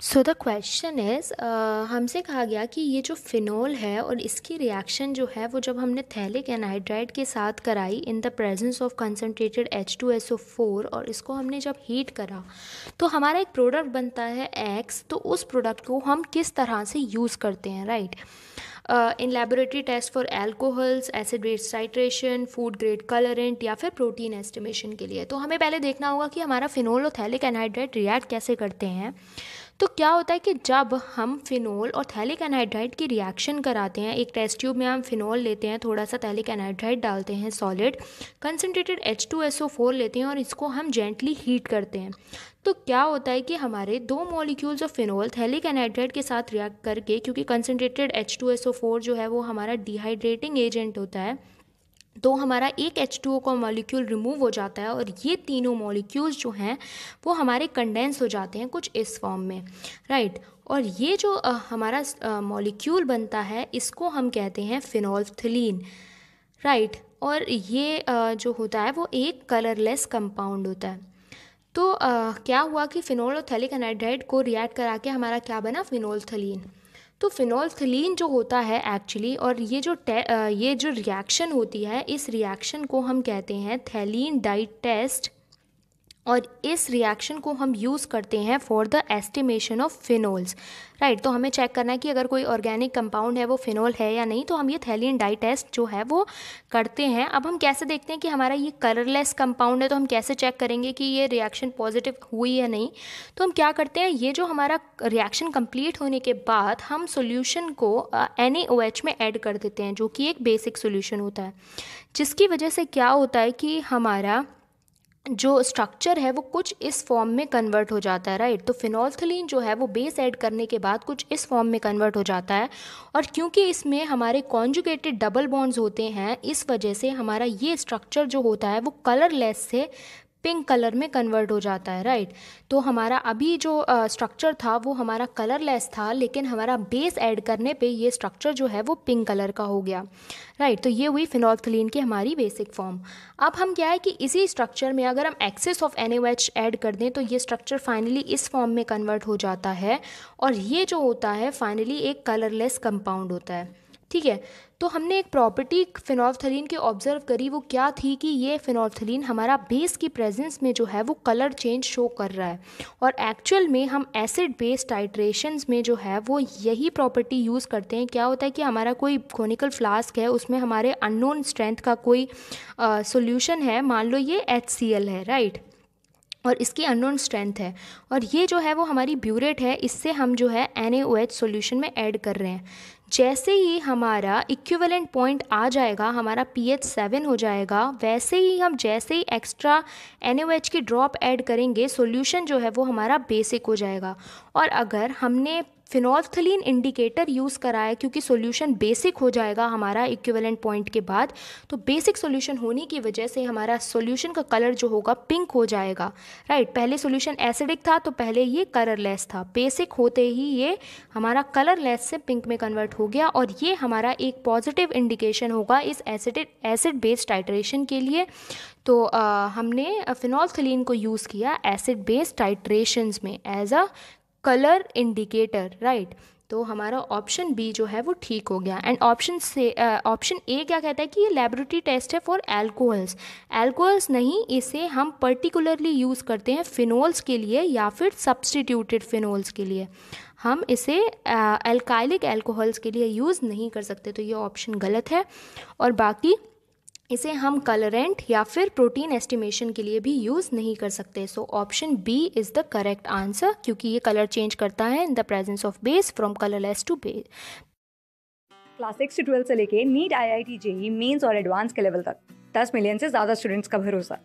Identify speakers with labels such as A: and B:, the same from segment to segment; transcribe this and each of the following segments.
A: so the question is हमसे कहा गया कि ये जो फिनोल है और इसकी रिएक्शन जो है वो जब हमने थैलिक एनहाइड्राइड के साथ कराई in the presence of concentrated H two S O four और इसको हमने जब हीट करा तो हमारा एक प्रोडक्ट बनता है एक्स तो उस प्रोडक्ट को हम किस तरह से यूज़ करते हैं right in laboratory test for alcohols acid base titration food grade colourant या फिर प्रोटीन एस्टिमेशन के लिए तो हमें पहले देखना होगा कि हमारा फिनोल और थैलिक एनहाइड्राइड रिएक्ट कैसे करते हैं तो क्या होता है कि जब हम फिनोल और थैलिक एनहाइड्राइड की रिएक्शन कराते हैं एक टेस्ट ट्यूब में हम फिनोल लेते हैं थोड़ा सा थैलिक एनहाइड्राइड डालते हैं solid concentrated H two S O four लेते हैं और इसको हम जेंटली हीट करते हैं तो क्या होता है कि हमारे दो molecules of phenol phthalic anhydride के साथ रिएक्ट करके क्योंकि concentrated H two S O four जो है वो हमारा डिहाइड्रेटिंग एजेंट होता है तो हमारा एक एच टू ओ का मॉलिक्यूल रिमूव हो जाता है और ये तीनों मॉलिक्यूल्स जो हैं वो हमारे कंडेंस हो जाते हैं कुछ इस फॉर्म में राइट और ये जो आ, हमारा मॉलिक्यूल बनता है इसको हम कहते हैं फिनोल्फथलीन राइट और ये आ, जो होता है वो एक कलरलेस कंपाउंड होता है तो आ, क्या हुआ कि फिनोल और एनाइड्राइड को रिएक्ट करा के हमारा क्या बना फिनोल्थलिन तो फिनोल्थलीन जो होता है एक्चुअली और ये जो ये जो रिएक्शन होती है इस रिएक्शन को हम कहते हैं थैलीन डाइट टेस्ट और इस रिएक्शन को हम यूज़ करते हैं for the estimation of phenols right तो हमें चेक करना है कि अगर कोई ऑर्गेनिक कंपाउंड है वो फिनोल है या नहीं तो हम ये थैलियन डाई टेस्ट जो है वो करते हैं अब हम कैसे देखते हैं कि हमारा ये कलरलेस कंपाउंड है तो हम कैसे चेक करेंगे कि ये रिएक्शन पॉजिटिव हुई या नहीं तो हम क्या करते हैं ये जो हमारा रिएक्शन कम्प्लीट होने के बाद हम सोल्यूशन को एन uh, में एड कर देते हैं जो कि एक बेसिक सोल्यूशन होता है जिसकी वजह से क्या होता है कि हमारा जो स्ट्रक्चर है वो कुछ इस फॉर्म में कन्वर्ट हो जाता है राइट तो फिनॉल्थलीन जो है वो बेस ऐड करने के बाद कुछ इस फॉर्म में कन्वर्ट हो जाता है और क्योंकि इसमें हमारे कॉन्जुगेटेड डबल बॉन्ड्स होते हैं इस वजह से हमारा ये स्ट्रक्चर जो होता है वो कलरलेस से पिंक कलर में कन्वर्ट हो जाता है राइट तो हमारा अभी जो स्ट्रक्चर था वो हमारा कलरलेस था लेकिन हमारा बेस ऐड करने पे ये स्ट्रक्चर जो है वो पिंक कलर का हो गया राइट तो ये हुई फिनॉल्थलीन की हमारी बेसिक फॉर्म अब हम क्या है कि इसी स्ट्रक्चर में अगर हम एक्सेस ऑफ एन ऐड कर दें तो ये स्ट्रक्चर फाइनली इस फॉर्म में कन्वर्ट हो जाता है और ये जो होता है फाइनली एक कलरलेस कंपाउंड होता है ठीक है तो हमने एक प्रॉपर्टी फिनॉल्फथलीन के ऑब्जर्व करी वो क्या थी कि ये फिनॉल्फथलीन हमारा बेस की प्रेजेंस में जो है वो कलर चेंज शो कर रहा है और एक्चुअल में हम एसिड बेस टाइट्रेशन में जो है वो यही प्रॉपर्टी यूज़ करते हैं क्या होता है कि हमारा कोई क्रोनिकल फ्लास्क है उसमें हमारे अननोन स्ट्रेंथ का कोई सोल्यूशन है मान लो ये एच है राइट और इसकी अननोन स्ट्रेंथ है और ये जो है वो हमारी ब्यूरेट है इससे हम जो है N A O H solution में ऐड कर रहे हैं जैसे ही हमारा इक्विवेलेंट पॉइंट आ जाएगा हमारा पी एच सेवन हो जाएगा वैसे ही हम जैसे ही एक्स्ट्रा एन ओ एच की ड्रॉप ऐड करेंगे सोल्यूशन जो है वो हमारा बेसिक हो जाएगा और अगर हमने फिनॉल्थलीन इंडिकेटर यूज़ कराया क्योंकि सोल्यूशन बेसिक हो जाएगा हमारा इक्विवेलेंट पॉइंट के बाद तो बेसिक सोल्यूशन होने की वजह से हमारा सोल्यूशन का कलर जो होगा पिंक हो जाएगा राइट पहले सोल्यूशन एसिडिक था तो पहले ये कलरलेस था बेसिक होते ही ये हमारा कलरलेस से पिंक में कन्वर्ट हो गया और ये हमारा एक पॉजिटिव इंडिकेशन होगा इस एसिड एसिड बेस्ड टाइट्रेशन के लिए तो आ, हमने फिनॉल्थलीन को यूज़ किया एसिड बेस्ड टाइट्रेशन में as a colour indicator right तो हमारा ऑप्शन बी जो है वो ठीक हो गया एंड ऑप्शन से ऑप्शन ए क्या कहता है कि ये लेबोरेटरी टेस्ट है फॉर एल्कोहल्स एल्कोहल्स नहीं इसे हम पर्टिकुलरली यूज़ करते हैं फिनोल्स के लिए या फिर सब्सटीट्यूटेड फिनोल्स के लिए हम इसे एल्काइलिक एल्कोहल्स के लिए यूज़ नहीं कर सकते तो ये ऑप्शन गलत है और बाकी इसे हम कलरेंट या फिर प्रोटीन एस्टिमेशन के लिए भी यूज़ नहीं कर सकते so option B is the correct answer क्योंकि ये कलर चेंज करता है in the presence of base from colourless to base class six to twelfth से लेके NEET I I T JEE mains और एडवांस के लेवल तक दस मिलियन से ज़्यादा स्टूडेंट्स का भरोसा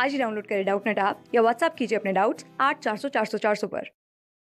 A: आज ही डाउनलोड करें डाउट नेट आप या व्हाट्सअप कीजिए अपने डाउट्स आठ चार सौ चार सौ चार सौ पर